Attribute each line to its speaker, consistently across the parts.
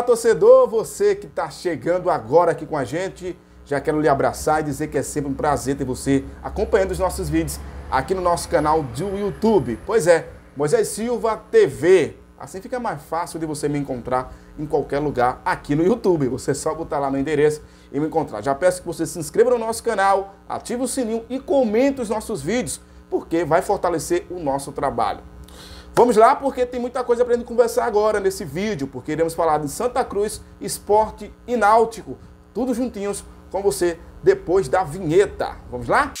Speaker 1: Olá, torcedor, você que está chegando agora aqui com a gente. Já quero lhe abraçar e dizer que é sempre um prazer ter você acompanhando os nossos vídeos aqui no nosso canal do YouTube. Pois é, Moisés Silva TV. Assim fica mais fácil de você me encontrar em qualquer lugar aqui no YouTube. Você é só botar lá no endereço e me encontrar. Já peço que você se inscreva no nosso canal, ative o sininho e comente os nossos vídeos, porque vai fortalecer o nosso trabalho. Vamos lá, porque tem muita coisa para a gente conversar agora nesse vídeo, porque iremos falar de Santa Cruz, esporte e náutico, tudo juntinhos com você depois da vinheta. Vamos lá?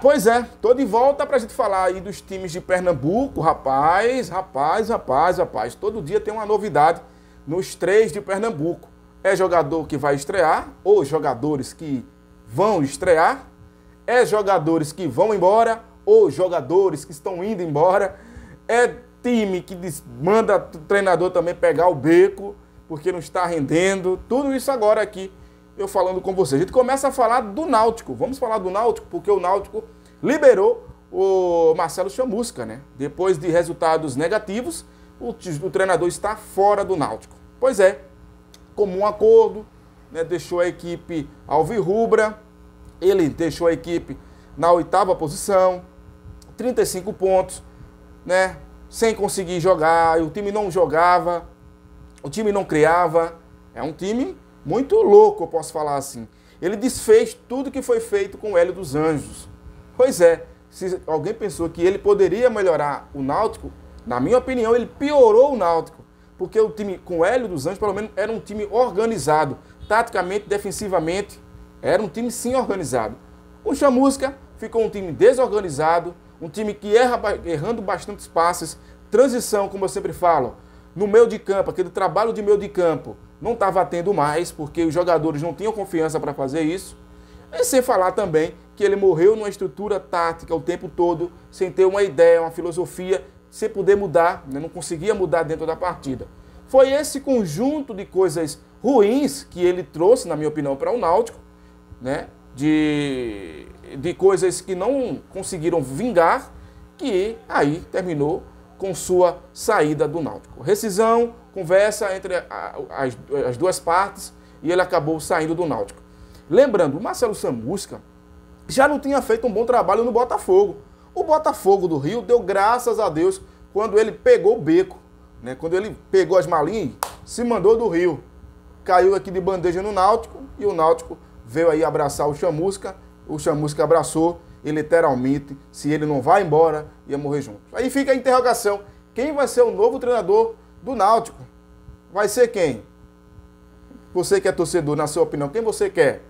Speaker 1: Pois é, tô de volta pra gente falar aí dos times de Pernambuco, rapaz, rapaz, rapaz, rapaz. Todo dia tem uma novidade nos três de Pernambuco. É jogador que vai estrear, ou jogadores que vão estrear, é jogadores que vão embora ou jogadores que estão indo embora, é time que manda o treinador também pegar o beco porque não está rendendo. Tudo isso agora aqui eu falando com você. A gente começa a falar do Náutico. Vamos falar do Náutico porque o Náutico liberou o Marcelo Chamusca, né? Depois de resultados negativos, o, o treinador está fora do Náutico. Pois é, como um acordo, né, deixou a equipe alvirrubra, ele deixou a equipe na oitava posição, 35 pontos, né, sem conseguir jogar, o time não jogava, o time não criava, é um time muito louco, eu posso falar assim. Ele desfez tudo que foi feito com o Hélio dos Anjos. Pois é, se alguém pensou que ele poderia melhorar o Náutico, na minha opinião, ele piorou o Náutico. Porque o time com o Hélio dos Anjos, pelo menos, era um time organizado taticamente, defensivamente, era um time sim organizado. O Chamusca ficou um time desorganizado, um time que erra errando bastantes passes, transição, como eu sempre falo, no meio de campo, aquele trabalho de meio de campo, não estava tendo mais, porque os jogadores não tinham confiança para fazer isso. E sem falar também que ele morreu numa estrutura tática o tempo todo, sem ter uma ideia, uma filosofia, sem poder mudar, né? não conseguia mudar dentro da partida. Foi esse conjunto de coisas ruins que ele trouxe, na minha opinião, para o Náutico, né? De, de coisas que não conseguiram vingar, que aí terminou com sua saída do Náutico. Rescisão, conversa entre a, as, as duas partes e ele acabou saindo do Náutico. Lembrando, o Marcelo Samusca já não tinha feito um bom trabalho no Botafogo. O Botafogo do Rio deu graças a Deus quando ele pegou o beco. Né? Quando ele pegou as malinhas, se mandou do Rio. Caiu aqui de bandeja no Náutico e o Náutico veio aí abraçar o Chamusca. O Chamusca abraçou e literalmente, se ele não vai embora, ia morrer junto. Aí fica a interrogação: quem vai ser o novo treinador do Náutico? Vai ser quem? Você que é torcedor, na sua opinião, quem você quer?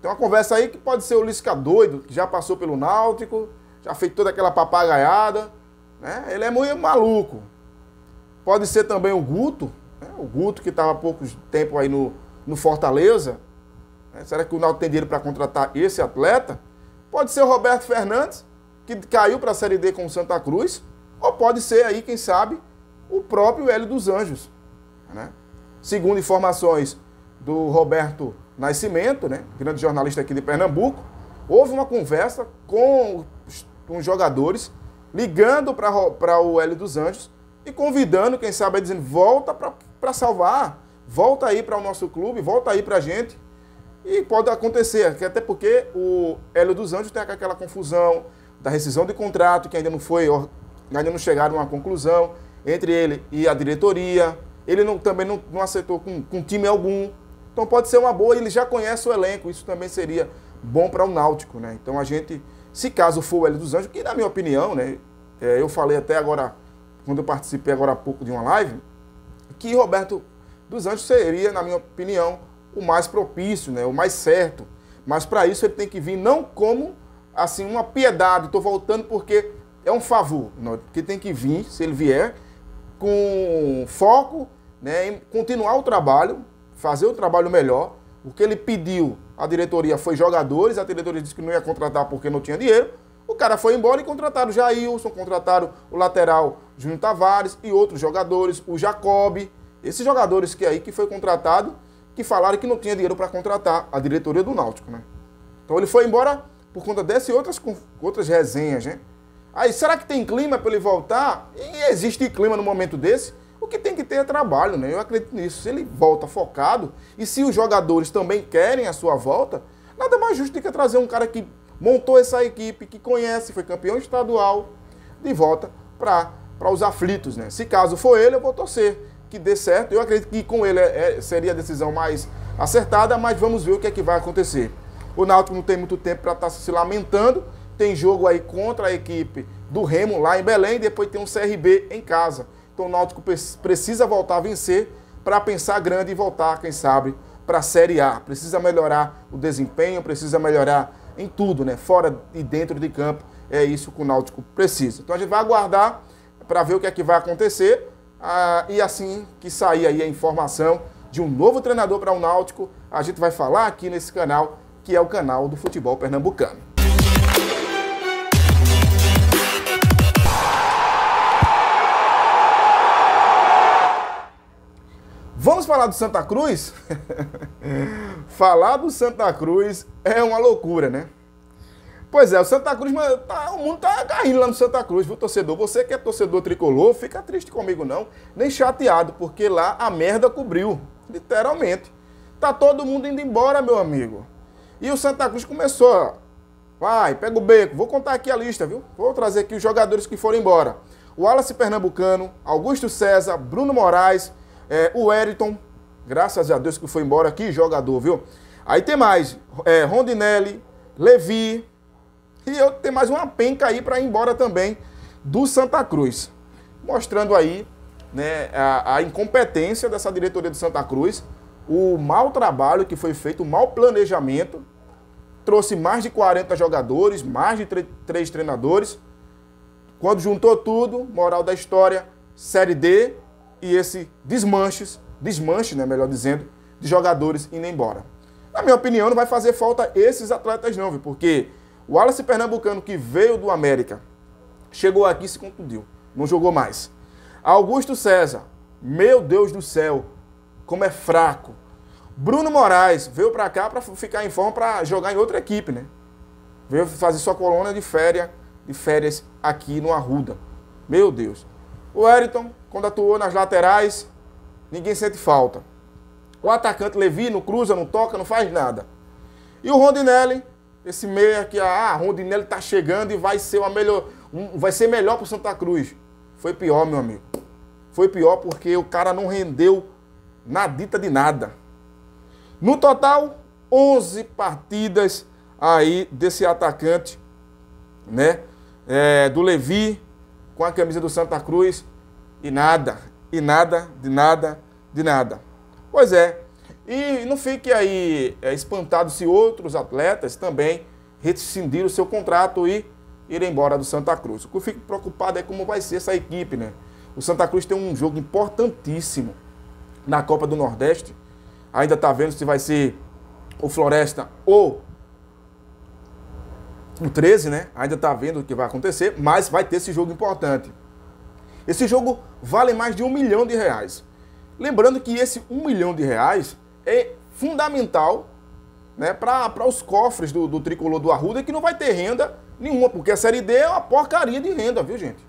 Speaker 1: Tem uma conversa aí que pode ser o Lisca doido, que já passou pelo Náutico, já fez toda aquela papagaiada. Né? Ele é muito maluco. Pode ser também o Guto, né? o Guto que estava há pouco tempo aí no, no Fortaleza. Né? Será que o Náutico tem dinheiro para contratar esse atleta? Pode ser o Roberto Fernandes, que caiu para a Série D com o Santa Cruz. Ou pode ser aí, quem sabe, o próprio Hélio dos Anjos. Né? Segundo informações do Roberto Nascimento, né? grande jornalista aqui de Pernambuco, houve uma conversa com os, com os jogadores ligando para o Hélio dos Anjos e convidando, quem sabe, é dizendo, volta para salvar, volta aí para o nosso clube, volta aí para a gente. E pode acontecer, que até porque o Hélio dos Anjos tem aquela confusão da rescisão de contrato, que ainda não foi, ainda não chegaram a uma conclusão entre ele e a diretoria. Ele não, também não, não aceitou com, com time algum. Então pode ser uma boa, ele já conhece o elenco, isso também seria bom para o Náutico, né? Então a gente, se caso for o Hélio dos Anjos, que na minha opinião, né, é, eu falei até agora quando eu participei agora há pouco de uma live, que Roberto dos Anjos seria, na minha opinião, o mais propício, né, o mais certo. Mas para isso ele tem que vir não como assim uma piedade, estou voltando porque é um favor, não, porque tem que vir, se ele vier, com foco, né, em continuar o trabalho, fazer o trabalho melhor. O que ele pediu à diretoria foi jogadores, a diretoria disse que não ia contratar porque não tinha dinheiro. O cara foi embora e contrataram o Jailson, contrataram o lateral Júnior Tavares e outros jogadores, o Jacob. Esses jogadores que aí que foi contratado, que falaram que não tinha dinheiro para contratar a diretoria do Náutico, né? Então ele foi embora por conta dessas e outras, outras resenhas, né? Aí, será que tem clima para ele voltar? E existe clima no momento desse? O que tem que ter é trabalho, né? Eu acredito nisso. Se ele volta focado e se os jogadores também querem a sua volta, nada mais justo do que trazer um cara que montou essa equipe que conhece, foi campeão estadual, de volta para os aflitos. Né? Se caso for ele, eu vou torcer que dê certo. Eu acredito que com ele é, é, seria a decisão mais acertada, mas vamos ver o que é que vai acontecer. O Náutico não tem muito tempo para estar tá se lamentando. Tem jogo aí contra a equipe do Remo lá em Belém, depois tem um CRB em casa. Então o Náutico precisa voltar a vencer para pensar grande e voltar, quem sabe, para a Série A. Precisa melhorar o desempenho, precisa melhorar em tudo, né? Fora e dentro de campo, é isso que o Náutico precisa. Então a gente vai aguardar para ver o que é que vai acontecer ah, e assim que sair aí a informação de um novo treinador para o Náutico, a gente vai falar aqui nesse canal, que é o canal do futebol pernambucano. Vamos falar do Santa Cruz? falar do Santa Cruz é uma loucura, né? Pois é, o Santa Cruz, tá, o mundo tá caindo lá no Santa Cruz, viu, torcedor? Você que é torcedor tricolor, fica triste comigo não, nem chateado, porque lá a merda cobriu, literalmente. Tá todo mundo indo embora, meu amigo. E o Santa Cruz começou, ó, vai, pega o beco, vou contar aqui a lista, viu? Vou trazer aqui os jogadores que foram embora. O Wallace Pernambucano, Augusto César, Bruno Moraes, é, o Eriton, Graças a Deus que foi embora. Que jogador, viu? Aí tem mais. É, Rondinelli, Levi. E eu tenho mais uma penca aí para ir embora também do Santa Cruz. Mostrando aí né, a, a incompetência dessa diretoria do Santa Cruz, o mau trabalho que foi feito, o mau planejamento. Trouxe mais de 40 jogadores, mais de três treinadores. Quando juntou tudo, moral da história, Série D e esse desmanches desmanche, né, melhor dizendo, de jogadores indo embora. Na minha opinião, não vai fazer falta esses atletas não, viu? porque o Wallace Pernambucano, que veio do América, chegou aqui e se contundiu, não jogou mais. Augusto César, meu Deus do céu, como é fraco. Bruno Moraes veio para cá para ficar em forma para jogar em outra equipe, né? Veio fazer sua colônia de férias, de férias aqui no Arruda. Meu Deus. O Eriton, quando atuou nas laterais, ninguém sente falta. O atacante Levi não cruza, não toca, não faz nada. E o Rondinelli, esse meia que ah, ah Rondinelli está chegando e vai ser uma melhor, um, vai ser melhor para o Santa Cruz. Foi pior, meu amigo. Foi pior porque o cara não rendeu nadita de nada. No total, 11 partidas aí desse atacante, né? É, do Levi com a camisa do Santa Cruz e nada e nada, de nada, de nada. Pois é. E não fique aí é, espantado se outros atletas também rescindirem o seu contrato e ir embora do Santa Cruz. O que eu fico preocupado é como vai ser essa equipe, né? O Santa Cruz tem um jogo importantíssimo na Copa do Nordeste. Ainda está vendo se vai ser o Floresta ou o 13, né? Ainda está vendo o que vai acontecer, mas vai ter esse jogo importante. Esse jogo vale mais de um milhão de reais. Lembrando que esse um milhão de reais é fundamental né, para os cofres do, do tricolor do Arruda, que não vai ter renda nenhuma, porque a Série D é uma porcaria de renda, viu, gente?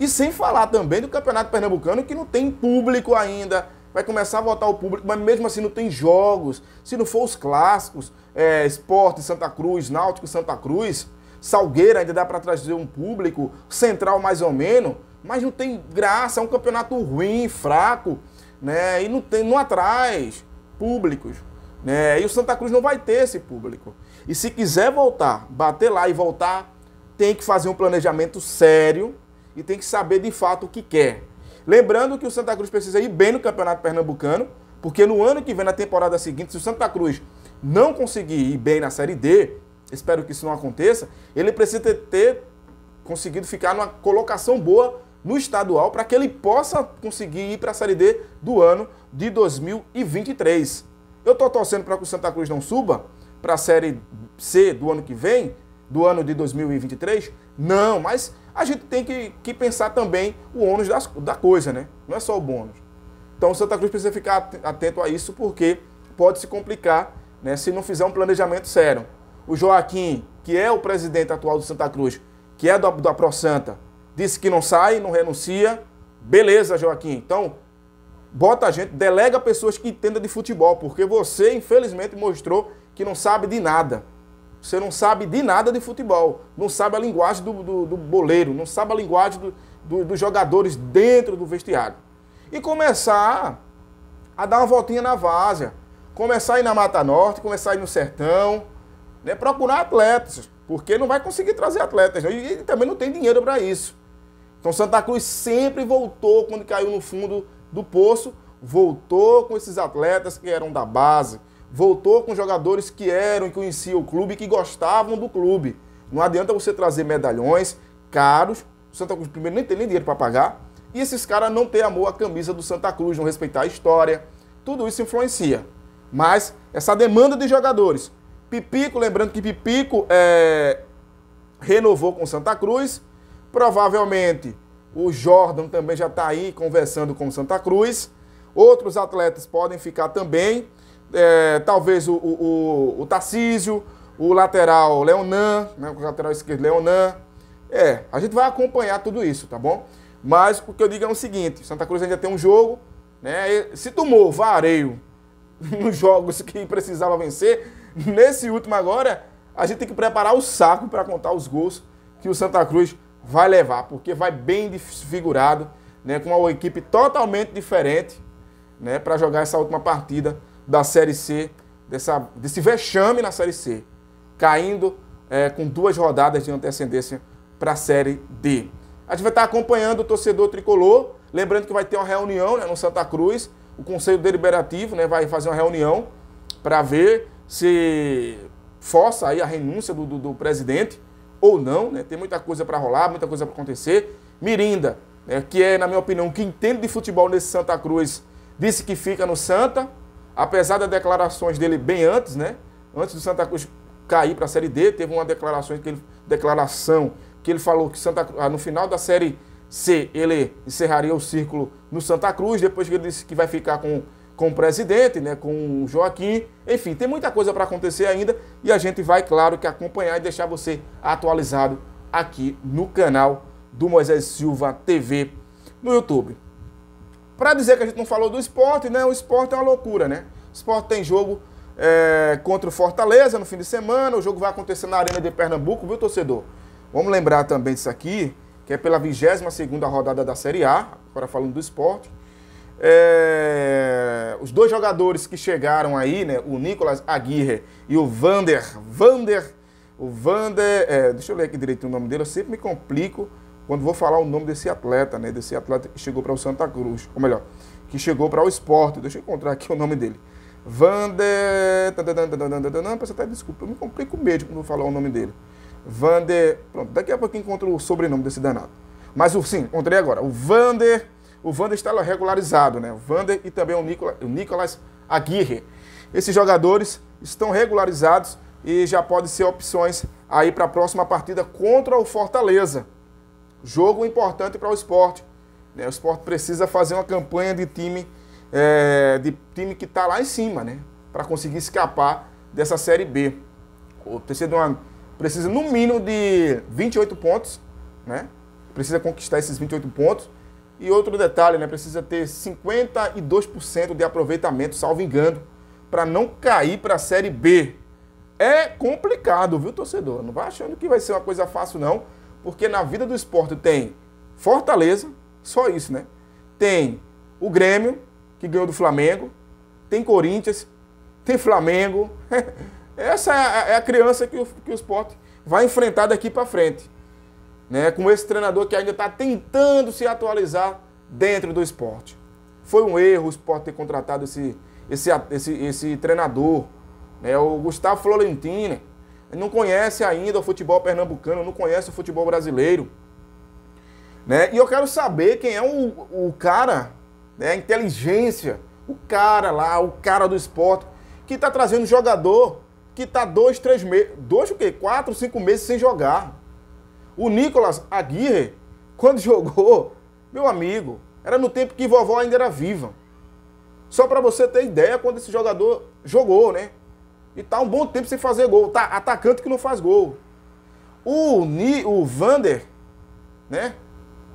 Speaker 1: E sem falar também do Campeonato Pernambucano, que não tem público ainda, vai começar a votar o público, mas mesmo assim não tem jogos. Se não for os clássicos, é, Esporte, Santa Cruz, Náutico, Santa Cruz, Salgueira ainda dá para trazer um público, Central mais ou menos. Mas não tem graça, é um campeonato ruim, fraco, né? E não, tem, não atrai públicos. Né? E o Santa Cruz não vai ter esse público. E se quiser voltar, bater lá e voltar, tem que fazer um planejamento sério e tem que saber de fato o que quer. Lembrando que o Santa Cruz precisa ir bem no Campeonato Pernambucano, porque no ano que vem, na temporada seguinte, se o Santa Cruz não conseguir ir bem na Série D, espero que isso não aconteça, ele precisa ter, ter conseguido ficar numa colocação boa no estadual para que ele possa conseguir ir para a Série D do ano de 2023. Eu estou torcendo para que o Santa Cruz não suba para a Série C do ano que vem, do ano de 2023? Não, mas a gente tem que, que pensar também o ônus das, da coisa, né? Não é só o bônus. Então o Santa Cruz precisa ficar atento a isso porque pode se complicar né, se não fizer um planejamento sério. O Joaquim, que é o presidente atual do Santa Cruz, que é do da Pro Santa, disse que não sai, não renuncia. Beleza, Joaquim. Então, bota a gente, delega pessoas que entendam de futebol, porque você, infelizmente, mostrou que não sabe de nada. Você não sabe de nada de futebol. Não sabe a linguagem do, do, do boleiro, não sabe a linguagem do, do, dos jogadores dentro do vestiário. E começar a dar uma voltinha na várzea. Começar a ir na Mata Norte, começar a ir no Sertão. Né? Procurar atletas, porque não vai conseguir trazer atletas. Né? E, e também não tem dinheiro para isso. Então Santa Cruz sempre voltou quando caiu no fundo do poço, voltou com esses atletas que eram da base, voltou com jogadores que eram e conheciam o clube, que gostavam do clube. Não adianta você trazer medalhões caros, o Santa Cruz primeiro nem tem nem dinheiro para pagar, e esses caras não têm amor à camisa do Santa Cruz, não respeitar a história. Tudo isso influencia. Mas essa demanda de jogadores. Pipico, lembrando que Pipico é, renovou com Santa Cruz, Provavelmente o Jordan também já está aí conversando com o Santa Cruz. Outros atletas podem ficar também. É, talvez o, o, o, o Tarcísio, o lateral Leonan, né, o lateral esquerdo Leonan. É, a gente vai acompanhar tudo isso, tá bom? Mas o que eu digo é o seguinte: Santa Cruz ainda tem um jogo, né? Se tomou vareio nos jogos que precisava vencer, nesse último agora, a gente tem que preparar o saco para contar os gols que o Santa Cruz vai levar, porque vai bem desfigurado, né, com uma equipe totalmente diferente né, para jogar essa última partida da Série C, dessa, desse vexame na Série C, caindo é, com duas rodadas de antecedência para a Série D. A gente vai estar tá acompanhando o torcedor tricolor, lembrando que vai ter uma reunião né, no Santa Cruz, o Conselho Deliberativo né, vai fazer uma reunião para ver se força aí a renúncia do, do, do presidente, ou não, né? Tem muita coisa para rolar, muita coisa para acontecer. Mirinda, né, que é, na minha opinião, que entende de futebol nesse Santa Cruz, disse que fica no Santa, apesar das declarações dele bem antes, né? Antes do Santa Cruz cair para a Série D, teve uma declaração que ele, declaração que ele falou que Santa, ah, no final da Série C ele encerraria o círculo no Santa Cruz, depois que ele disse que vai ficar com com o presidente, né, com o Joaquim. Enfim, tem muita coisa para acontecer ainda e a gente vai, claro, que acompanhar e deixar você atualizado aqui no canal do Moisés Silva TV no YouTube. Para dizer que a gente não falou do esporte, né? O esporte é uma loucura, né? O esporte tem jogo é, contra o Fortaleza no fim de semana. O jogo vai acontecer na Arena de Pernambuco, viu, torcedor? Vamos lembrar também disso aqui, que é pela 22 segunda rodada da Série A, agora falando do esporte. É, os dois jogadores que chegaram aí, né, o Nicolas Aguirre e o Vander, Vander, o Vander, é, deixa eu ler aqui direito o nome dele, eu sempre me complico quando vou falar o nome desse atleta, né, desse atleta que chegou para o Santa Cruz, ou melhor, que chegou para o esporte, deixa eu encontrar aqui o nome dele, Vander, peço até desculpa, eu me complico mesmo quando vou falar o nome dele, Vander, pronto, daqui a pouco encontro o sobrenome desse danado, mas sim, encontrei agora, o Vander... O Vander está regularizado, né? O Vander e também o Nicolas, Aguirre. Esses jogadores estão regularizados e já podem ser opções aí para a próxima partida contra o Fortaleza. Jogo importante para o esporte. Né? O esporte precisa fazer uma campanha de time, é, de time que está lá em cima, né? Para conseguir escapar dessa Série B. Terceiro Ano precisa no mínimo de 28 pontos, né? Precisa conquistar esses 28 pontos e outro detalhe, né? Precisa ter 52% de aproveitamento, salvo engano, para não cair para a Série B. É complicado, viu, torcedor? Não vai achando que vai ser uma coisa fácil, não. Porque na vida do esporte tem Fortaleza, só isso, né? Tem o Grêmio, que ganhou do Flamengo. Tem Corinthians. Tem Flamengo. Essa é, é a criança que o, que o esporte vai enfrentar daqui para frente né, com esse treinador que ainda está tentando se atualizar dentro do esporte. Foi um erro o esporte ter contratado esse, esse, esse, esse treinador, né, o Gustavo Florentino. Não conhece ainda o futebol pernambucano, não conhece o futebol brasileiro. Né? E eu quero saber quem é o, o cara, né, a inteligência, o cara lá, o cara do esporte, que está trazendo jogador que está dois, três meses, dois o quê? Quatro, cinco meses sem jogar. O Nicolas Aguirre, quando jogou, meu amigo, era no tempo que vovó ainda era viva. Só para você ter ideia quando esse jogador jogou, né? E tá um bom tempo sem fazer gol. Tá atacante que não faz gol. O, Ni, o Vander, né?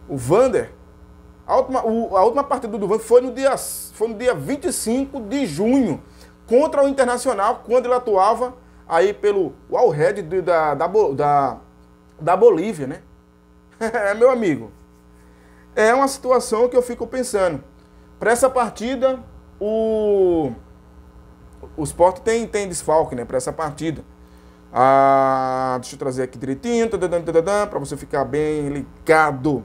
Speaker 1: O Vander, a última, o, a última partida do Vander foi no, dia, foi no dia 25 de junho contra o Internacional, quando ele atuava aí pelo Al Red da, da, da da Bolívia, né? É Meu amigo, é uma situação que eu fico pensando. Para essa partida, o, o Sport tem, tem desfalque, né? Para essa partida. Ah, deixa eu trazer aqui direitinho, para você ficar bem ligado.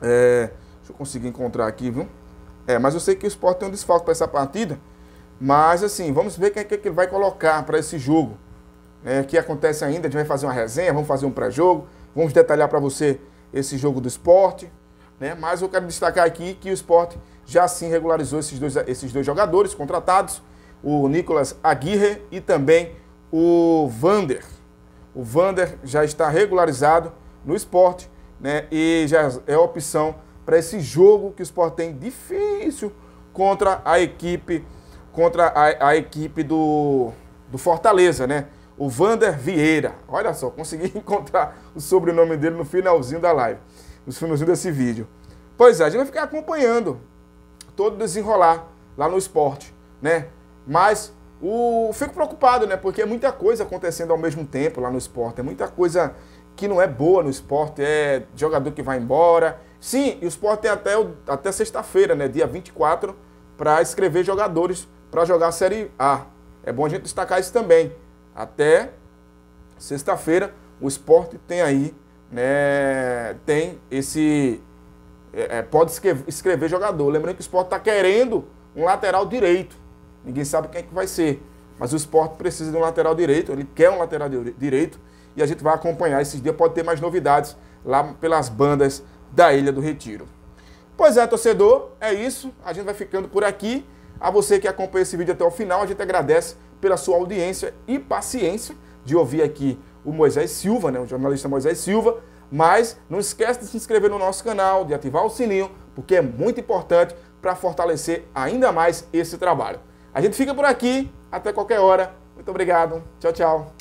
Speaker 1: É, deixa eu conseguir encontrar aqui, viu? É, mas eu sei que o Sport tem um desfalque para essa partida. Mas assim, vamos ver quem é que ele vai colocar para esse jogo né, que acontece ainda. A gente vai fazer uma resenha, vamos fazer um pré-jogo, vamos detalhar para você esse jogo do esporte. Né? Mas eu quero destacar aqui que o esporte já sim regularizou esses dois, esses dois jogadores contratados, o Nicolas Aguirre e também o Vander. O Vander já está regularizado no esporte né? e já é opção para esse jogo que o esporte tem difícil contra a equipe contra a, a equipe do, do Fortaleza, né? o Vander Vieira. Olha só, consegui encontrar o sobrenome dele no finalzinho da live, no finalzinho desse vídeo. Pois é, a gente vai ficar acompanhando todo desenrolar lá no esporte, né? Mas o fico preocupado, né? Porque é muita coisa acontecendo ao mesmo tempo lá no esporte, é muita coisa que não é boa no esporte, é jogador que vai embora. Sim, e o esporte tem é até, até sexta-feira, né? Dia 24, para escrever jogadores para jogar a Série A. É bom a gente destacar isso também até sexta-feira o esporte tem aí, né, tem esse, é, é pode escrever, escrever jogador. Lembrando que o esporte está querendo um lateral direito, ninguém sabe quem é que vai ser, mas o esporte precisa de um lateral direito, ele quer um lateral direito e a gente vai acompanhar esses dias, pode ter mais novidades lá pelas bandas da Ilha do Retiro. Pois é, torcedor, é isso. A gente vai ficando por aqui. A você que acompanha esse vídeo até o final, a gente agradece pela sua audiência e paciência de ouvir aqui o Moisés Silva, né, o jornalista Moisés Silva. Mas não esquece de se inscrever no nosso canal, de ativar o sininho, porque é muito importante para fortalecer ainda mais esse trabalho. A gente fica por aqui, até qualquer hora. Muito obrigado. Tchau, tchau.